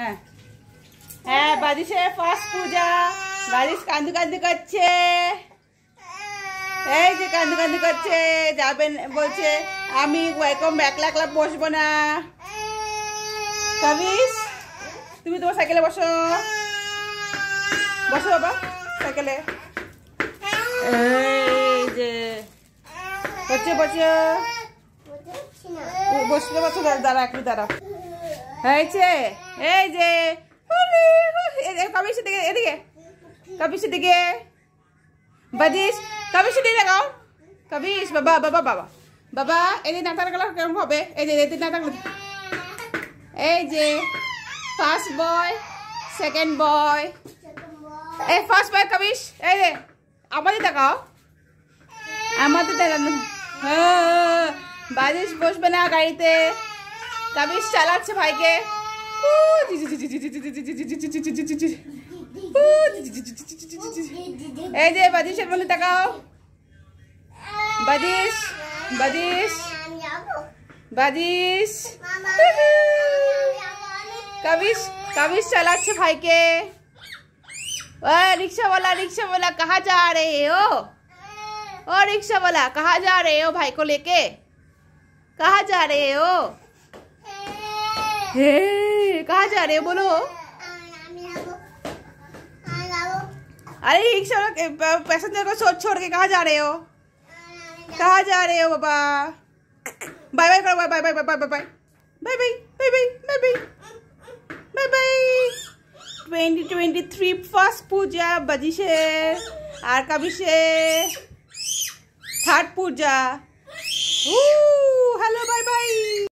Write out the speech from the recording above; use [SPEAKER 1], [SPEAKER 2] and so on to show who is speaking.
[SPEAKER 1] হ্যাঁ হ্যাঁ বারিশে ফার্স্ট পূজা বারিশ কান্দু কান্দু করছে এই যে কান্দু কান্দু করছে যাবেন বলছে আমি ওয়েলকাম একলা একলা বসবো না কাবিস তুমি তোমার সাইকেলে বসো বসো বাবা সাইকেলে এই যে বসে বসে বসলে বসো দাঁড়া একটু দাঁড়া হয়েছে এই যে কবির দিকে এদিকে কবির দিকে বাদিস কবির দিকে দেখাও কবিশ বাবা বাবা বাবা বাবা এদিন না থাকলে কেমন হবে এই যে এদিন না থাকলে এই যে ফার্স্ট বয় সেকেন্ড বয় এই ফার্স্ট বয় কবিশ এই যে আমাদের দেখাও আমাদের দেখানো হ্যাঁ, হ্যাঁ, হ্যাঁ। বাদিস বসবে না গাড়িতে কাবিস চালাচ্ছে ভাইকে এই যে বাদিশের বলে তাকাও বাদিশ বাদিশ বাদিশ कविश कविश चला अच्छे भाई के रिक्शा वाला रिक्शा वाला कहाँ जा रहे हो ओ रिक्शा वाला कहाँ जा रहे हो भाई को लेके कहाँ जा रहे हो कहा जा रहे हो बोलो अरे रिक्शा पैसेंजर को छोड़ छोड़ के कहा जा रहे हो कहा जा रहे हो बाबा बाय बाय करो bye bye bye bye bye bye bye bye bye bye bye bye bye bye twenty twenty three first पूजा से आर से थर्ड पूजा हेलो बाय बाय